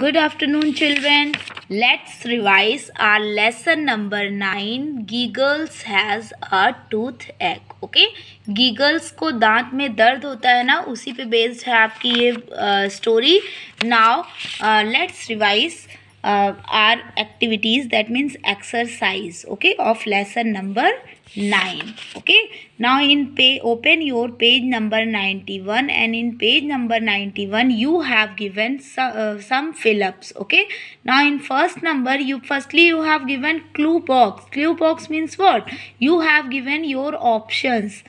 Good afternoon children. Let's revise our lesson number 9. Giggles has a toothache. Okay? Giggles को दांत में दर्द होता है ना उसी पे बेस्ड है आपकी ये story now let's revise uh, are activities that means exercise okay of lesson number 9 okay now in pay open your page number 91 and in page number 91 you have given so, uh, some fill-ups okay now in first number you firstly you have given clue box clue box means what you have given your options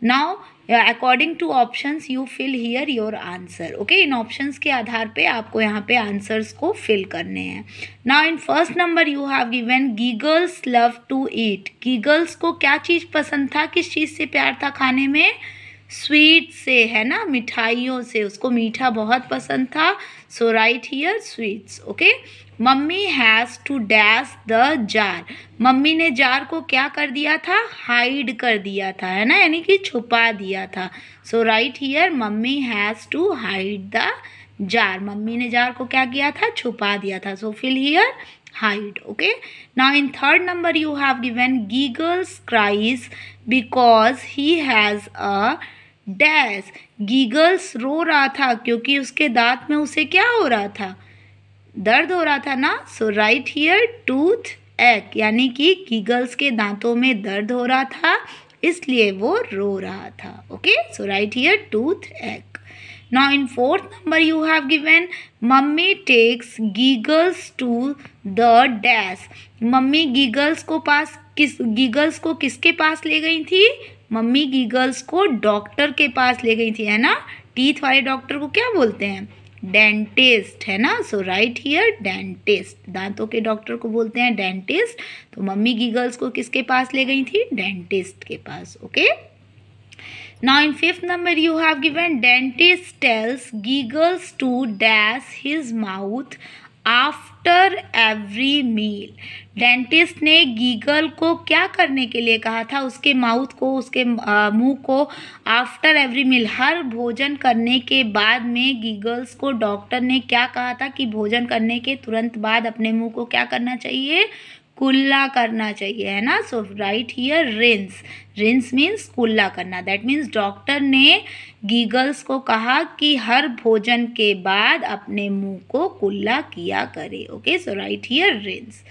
now according to options you fill here your answer okay इन options के आधार पे आपको यहाँ पे answers को fill करने हैं now in first number you have given Giggles love to eat Giggles को क्या चीज़ पसंद था किस चीज़ से प्यार था खाने में स्वीट से है ना मिठाइयों से उसको मीठा बहुत पसंद था so right here sweets okay mummy has to dash the jar mummy ने जार को क्या कर दिया था हाइड कर दिया था है ना यानी कि छुपा दिया था so right here mummy has to hide the jar mummy ने जार को क्या किया था छुपा दिया था so fill here hide okay now in third number you have given giggles cries because he has a dash giggles रो रहा था क्योंकि उसके दांत में उसे क्या हो रहा था दर्द हो रहा था ना सो राइट हियर टूथ एक यानी कि गीगल्स के दांतों में दर्द हो रहा था इसलिए वो रो रहा था okay so right here tooth एक Now in fourth number you have given mummy takes giggles to the dash. Mummy giggles को पास किस गीगल्स को किसके पास ले गई थी मम्मी गीगल्स को डॉक्टर के पास ले गई थी है ना टीथ वाले डॉक्टर को क्या बोलते हैं डेंटिस्ट है ना सो राइट हियर डेंटिस्ट दांतों के डॉक्टर को बोलते हैं डेंटिस्ट तो मम्मी गीगल्स को किसके पास ले गई थी डेंटिस्ट के पास okay now in fifth number you have given dentist tells giggles to dash his mouth after every meal dentist ने गीगल को क्या करने के लिए कहा था उसके माउथ को उसके मुंह को आफ्टर एवरी मील हर भोजन करने के बाद में गीगल्स को डॉक्टर ने क्या कहा था कि भोजन करने के तुरंत बाद अपने मुंह को क्या करना चाहिए कुल्ला करना चाहिए है ना so right here rinse rinse means कुल्ला करना दैट मीन्स डॉक्टर ने गीगल्स को कहा कि हर भोजन के बाद अपने मुंह को कुल्ला किया करे okay so right here rinse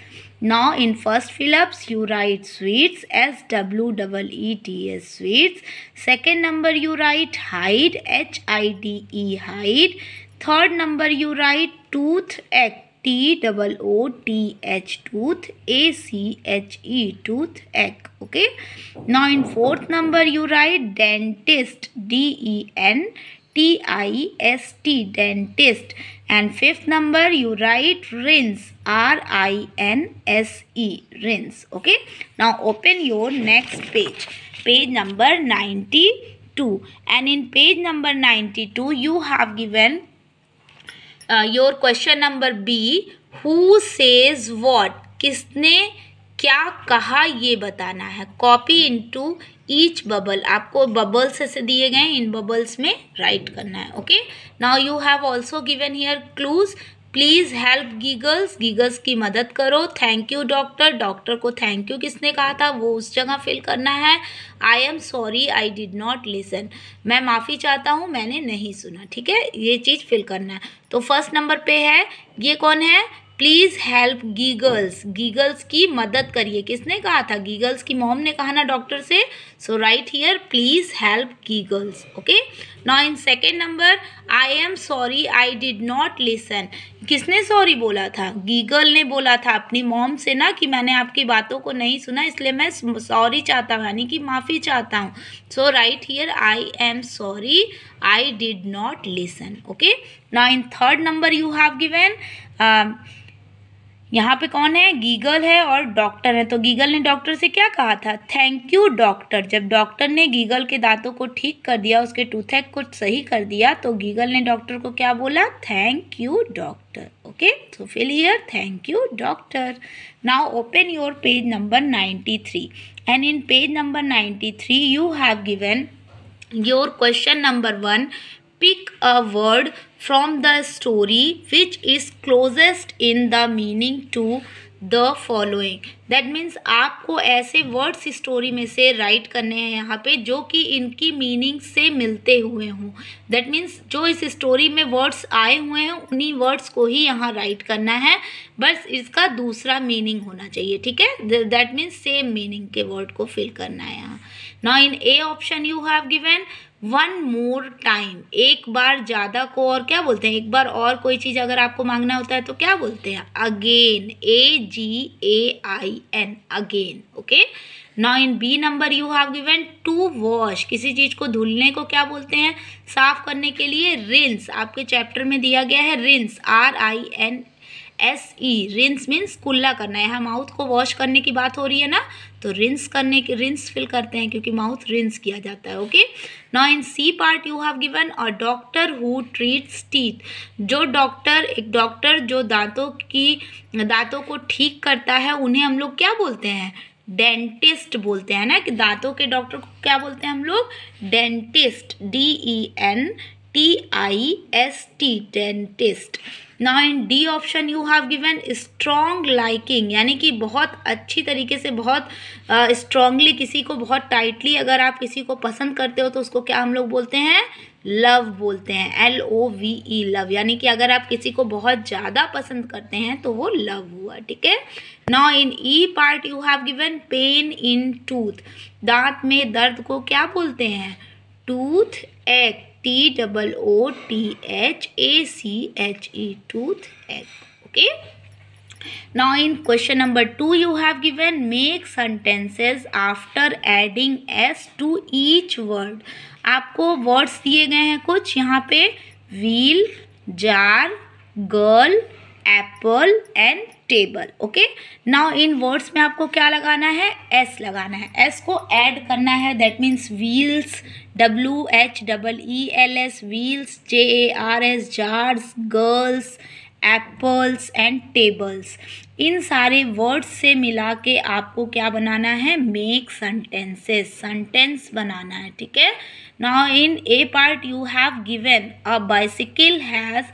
now in first fill ups you write sweets S W double E T S sweets second number you write hide H I D E hide third number you write टूथ एक्ट T double O T H tooth A C H E tooth egg. Okay. Now in fourth number you write dentist D E N T I S T dentist and fifth number you write rinse R I N S E rinse. Okay. Now open your next page. Page number 92 and in page number 92 you have given your question number B who says what किसने क्या कहा ये बताना है copy into each bubble आपको bubbles ऐसे दिए गए इन बबल्स में राइट करना है okay now you have also given here clues please help giggles giggles की मदद करो थैंक यू डॉक्टर डॉक्टर को थैंक यू किसने कहा था वो उस जगह फिल करना है I am sorry I did not listen मैं माफ़ी चाहता हूँ मैंने नहीं सुना ठीक है ये चीज़ फिल करना है तो फर्स्ट नंबर पे है ये कौन है प्लीज़ हेल्प गीगल्स गीगल्स की मदद करिए किसने कहा था गीगल्स की मॉम ने कहा ना डॉक्टर से so right here please help giggles okay now in second number I am sorry I did not listen किसने सॉरी बोला था गीगल ने बोला था अपनी मॉम से ना कि मैंने आपकी बातों को नहीं सुना इसलिए मैं सॉरी चाहता हूँ यानी कि माफ़ी चाहता हूँ so right here I am sorry I did not listen okay now in third number you have given यहाँ पे कौन है गीगल है और डॉक्टर है तो गीगल ने डॉक्टर से क्या कहा था थैंक यू डॉक्टर जब डॉक्टर ने गीगल के दांतों को ठीक कर दिया उसके टूथेक को सही कर दिया तो गीगल ने डॉक्टर को क्या बोला thank you doctor okay so fill here thank you doctor now open your page number ninety three and in page number ninety three you have given your question number one pick a word from the story which is closest in the meaning to the following that means आपको ऐसे words story में से right करने हैं यहाँ पे जो कि इनकी मीनिंग से मिलते हुए हों that मीन्स जो इस स्टोरी में वर्ड्स आए हुए हैं उन्हीं वर्ड्स को ही यहाँ राइट करना है बस इसका दूसरा मीनिंग होना चाहिए ठीक है दैट मीन्स सेम मीनिंग के वर्ड को फिल करना है यहाँ now in A option you have given one more time एक बार ज़्यादा को और क्या बोलते हैं एक बार और कोई चीज़ अगर आपको मांगना होता है तो क्या बोलते हैं again A G A I N again okay now in B number you have given to wash किसी चीज़ को धुलने को क्या बोलते हैं साफ करने के लिए रिंस आपके चैप्टर में दिया गया है rinse R I N S E rinse means कुल्ला करना है यहाँ माउथ को वॉश करने की बात हो रही है ना तो रिंस करने के रिंस फिल करते हैं क्योंकि माउथ रिंस किया जाता है okay now in C part you have given और डॉक्टर हु ट्रीट्स टीथ जो डॉक्टर एक डॉक्टर जो दांतों की दांतों को ठीक करता है उन्हें हम लोग क्या बोलते हैं डेंटिस्ट बोलते हैं ना कि दांतों के डॉक्टर को क्या बोलते हैं हम लोग dentist D E N T I S T dentist now in D option you have given strong liking यानी कि बहुत अच्छी तरीके से बहुत स्ट्रांगली uh, किसी को बहुत टाइटली अगर आप किसी को पसंद करते हो तो उसको क्या हम लोग बोलते हैं लव बोलते हैं L O V E love यानी कि अगर आप किसी को बहुत ज़्यादा पसंद करते हैं तो वो लव हुआ ठीक है now in E part you have given pain in tooth दांत में दर्द को क्या बोलते हैं टूथ एक T double O T H A C H E tooth egg. Okay. Now in question number 2 you have given make sentences after adding s to each word. आपको words दिए गए हैं कुछ यहाँ पे wheel, jar, girl, apple and table okay now in words में आपको क्या लगाना है एस लगाना है एस को ऐड करना है that means wheels W H double E L S wheels J A R S jars girls apples and tables in सारे वर्ड्स से मिला के आपको क्या बनाना है मेक सेंटेंसेस सेंटेंस बनाना है ठीक है now in A part you have given a bicycle has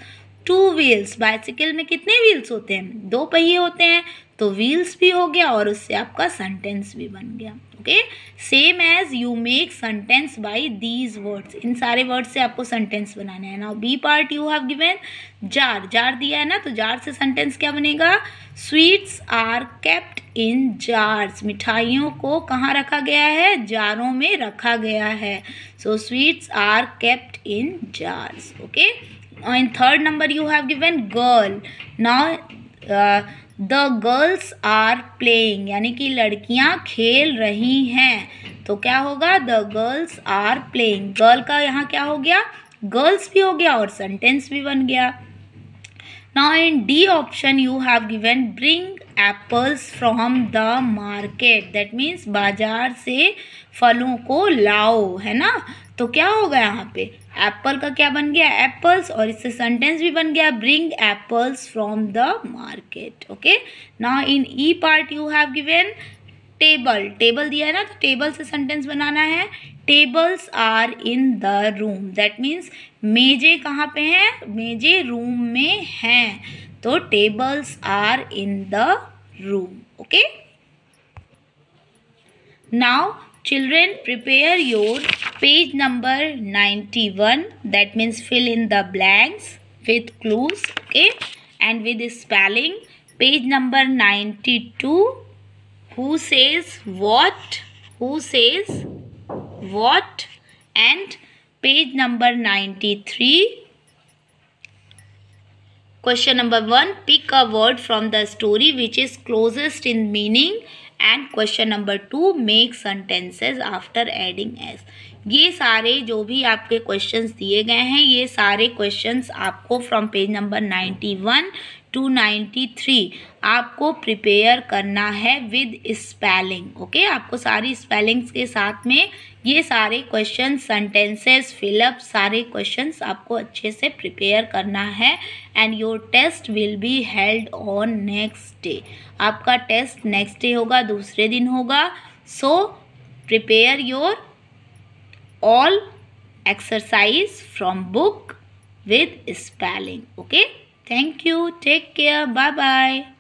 two wheels bicycle में कितने व्हील्स होते हैं दो पहिए होते हैं तो व्हील्स भी हो गया और उससे आपका सेंटेंस भी बन गया okay same as you make sentence by these words in सारे वर्ड्स से आपको सेंटेंस बनाना है ना B part you have given jar jar दिया है ना तो जार से सेंटेंस क्या बनेगा sweets are kept in jars मिठाइयों को कहाँ रखा गया है जारों में रखा गया है so sweets are kept in jars okay Oh, in third number you have given girl now uh, the girls are playing यानी कि लड़कियां खेल रही हैं तो क्या होगा the girls are playing girl का यहाँ क्या हो गया गर्ल्स भी हो गया और सेंटेंस भी बन गया now in D option you have given bring apples from the market that means बाजार से फलों को लाओ है ना तो क्या होगा यहाँ पे एप्पल का क्या बन गया एप्पल्स और इससे सेंटेंस भी बन गया bring apples from the market okay now in E part you have given table table दिया है ना तो टेबल से सेंटेंस बनाना है tables are in the room that means मेजे कहाँ पे हैं मेजे रूम में हैं तो tables are in the room okay now Children, prepare your page number 91. That means fill in the blanks with clues. Okay. And with spelling. Page number 92. Who says what? Who says what? And page number 93. Question number 1. Pick a word from the story which is closest in meaning and question number two make sentences after adding S ये सारे जो भी आपके questions दिए गए हैं ये सारे क्वेश्चंस आपको from page number ninety one two ninety three आपको प्रिपेयर करना है विद स्पेलिंग ओके आपको सारी स्पेलिंग्स के साथ में ये सारे क्वेश्चन सेंटेंसेस फिलअप सारे क्वेश्चन आपको अच्छे से प्रिपेयर करना है and your test will be held on next day आपका टेस्ट नेक्स्ट डे होगा दूसरे दिन होगा so prepare your all exercise from book with spelling okay thank you take care bye bye